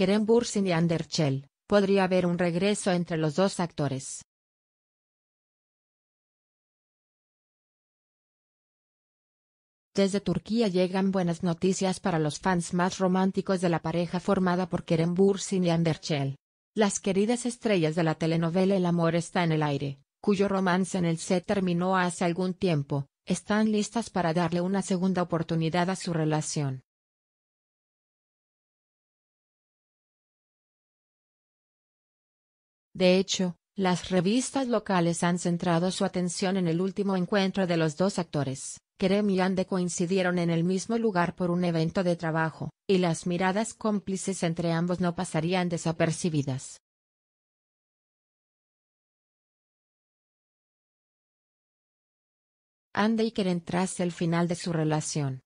Kerem Bursin y podría haber un regreso entre los dos actores. Desde Turquía llegan buenas noticias para los fans más románticos de la pareja formada por Kerem Bursin y Anderchell. Las queridas estrellas de la telenovela El amor está en el aire, cuyo romance en el set terminó hace algún tiempo, están listas para darle una segunda oportunidad a su relación. De hecho, las revistas locales han centrado su atención en el último encuentro de los dos actores. Kerem y Ande coincidieron en el mismo lugar por un evento de trabajo, y las miradas cómplices entre ambos no pasarían desapercibidas. Ande y Kerem tras el final de su relación,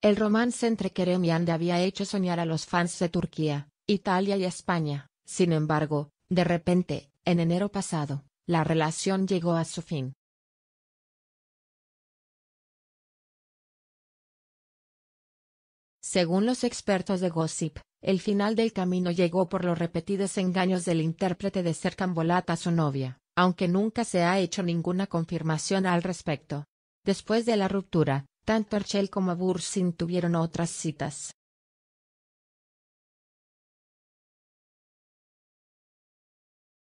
El romance entre Kerem y Ande había hecho soñar a los fans de Turquía, Italia y España. Sin embargo, de repente, en enero pasado, la relación llegó a su fin. Según los expertos de Gossip, el final del camino llegó por los repetidos engaños del intérprete de ser cambolata a su novia, aunque nunca se ha hecho ninguna confirmación al respecto. Después de la ruptura, tanto Archel como Bursin tuvieron otras citas.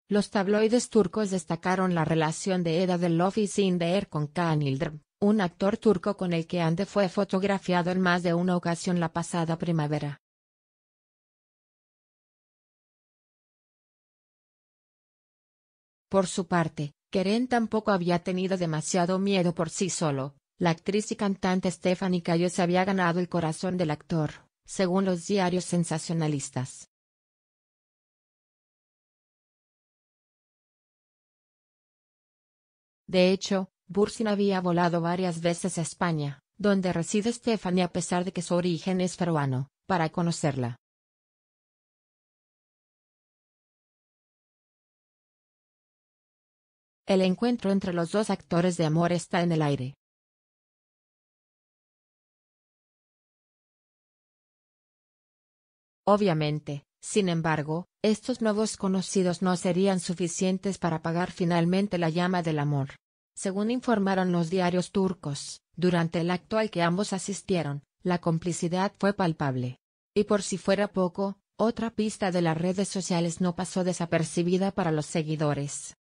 Los tabloides turcos destacaron la relación de Eda del Inder con Kaan un actor turco con el que Ande fue fotografiado en más de una ocasión la pasada primavera. Por su parte, Keren tampoco había tenido demasiado miedo por sí solo, la actriz y cantante Stephanie Cayo se había ganado el corazón del actor, según los diarios sensacionalistas. De hecho, Bursin había volado varias veces a España, donde reside Stephanie a pesar de que su origen es peruano, para conocerla. El encuentro entre los dos actores de amor está en el aire. Obviamente, sin embargo, estos nuevos conocidos no serían suficientes para apagar finalmente la llama del amor. Según informaron los diarios turcos, durante el acto al que ambos asistieron, la complicidad fue palpable. Y por si fuera poco, otra pista de las redes sociales no pasó desapercibida para los seguidores.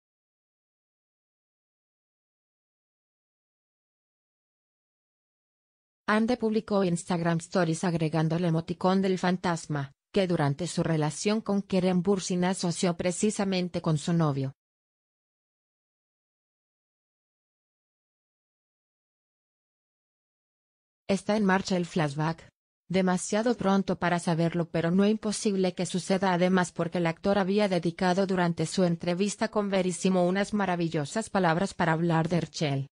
Ande publicó Instagram Stories agregando el emoticón del fantasma, que durante su relación con Keren Bursin asoció precisamente con su novio. Está en marcha el flashback. Demasiado pronto para saberlo pero no imposible que suceda además porque el actor había dedicado durante su entrevista con Verísimo unas maravillosas palabras para hablar de Herschel.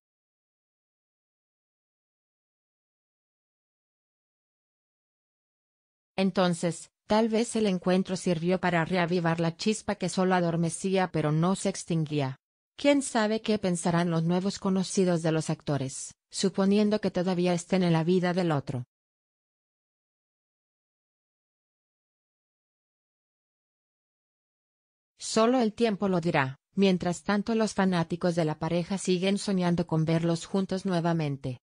Entonces, Tal vez el encuentro sirvió para reavivar la chispa que solo adormecía pero no se extinguía. ¿Quién sabe qué pensarán los nuevos conocidos de los actores, suponiendo que todavía estén en la vida del otro? Solo el tiempo lo dirá, mientras tanto los fanáticos de la pareja siguen soñando con verlos juntos nuevamente.